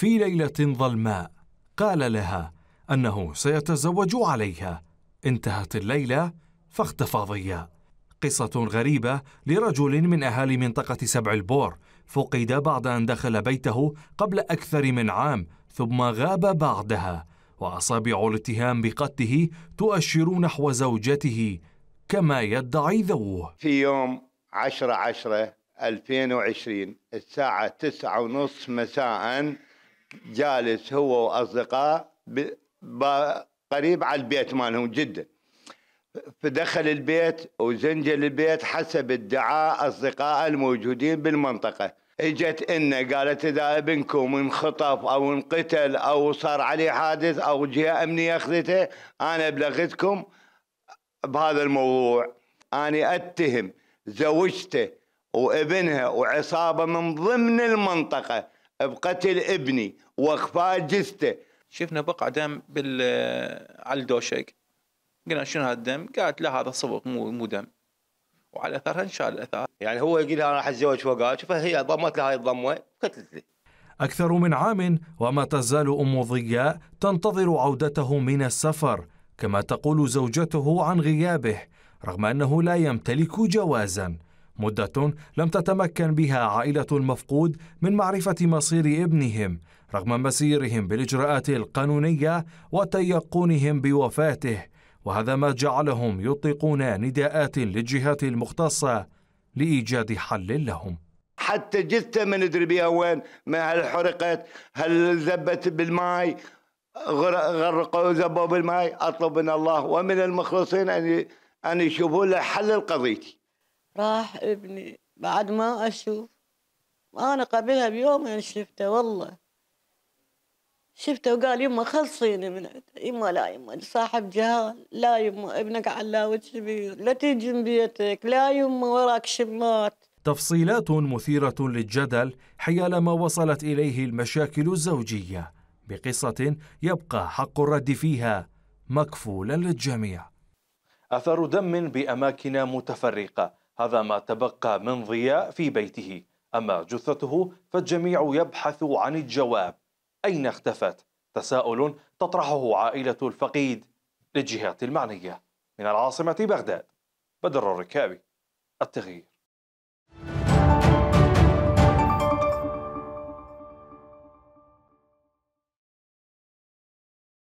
في ليلة ظلماء قال لها أنه سيتزوج عليها انتهت الليلة فاختفى ضياء قصة غريبة لرجل من أهالي منطقة سبع البور فقد بعد أن دخل بيته قبل أكثر من عام ثم غاب بعدها وأصابع الاتهام بقتله تؤشر نحو زوجته كما يدعي ذوه في يوم 10 10 2020 الساعة 9:30 ونصف مساءً جالس هو واصدقاء قريب على البيت مالهم جدا فدخل البيت وزنجل البيت حسب ادعاء اصدقاء الموجودين بالمنطقه اجت انه قالت اذا ابنكم انخطف او انقتل او صار عليه حادث او جهه امنيه اخذته انا ابلغتكم بهذا الموضوع انا اتهم زوجته وابنها وعصابه من ضمن المنطقه بقتل ابني واخفاء جثته شفنا بقع دم بال آه، على الدوشك قلنا شنو هالدم؟ قالت لا هذا صبغ مو مو دم وعلى اثرها انشال الاثار يعني هو يقول انا راح اتزوج وقاش فهي ضمت لها هاي الضمه قتلت أكثر من عام وما تزال أم ضياء تنتظر عودته من السفر كما تقول زوجته عن غيابه رغم أنه لا يمتلك جوازاً مدة لم تتمكن بها عائلة المفقود من معرفة مصير ابنهم رغم مسيرهم بالإجراءات القانونية وتيقنهم بوفاته وهذا ما جعلهم يطلقون نداءات للجهات المختصة لإيجاد حل لهم حتى جثة ما ندري بها وين ما هل حرقت هل ذبت بالماء غرقوا ذبوا بالماء أطلب من الله ومن المخلصين أن أن يشوفوا له حل القضية راح ابني بعد ما أشوف أنا قبلها بيومين يعني شفته والله شفته وقال يما خلصيني من يما لا يما صاحب جهال لا يما ابنك علاوي كبير لا تيجي بيتك لا يما وراك شمات تفصيلات مثيرة للجدل حيال ما وصلت إليه المشاكل الزوجية بقصة يبقى حق الرد فيها مكفولا للجميع أثر دم بأماكن متفرقة هذا ما تبقى من ضياء في بيته أما جثته فالجميع يبحث عن الجواب أين اختفت؟ تساؤل تطرحه عائلة الفقيد للجهات المعنية من العاصمة بغداد بدر الركابي التغيير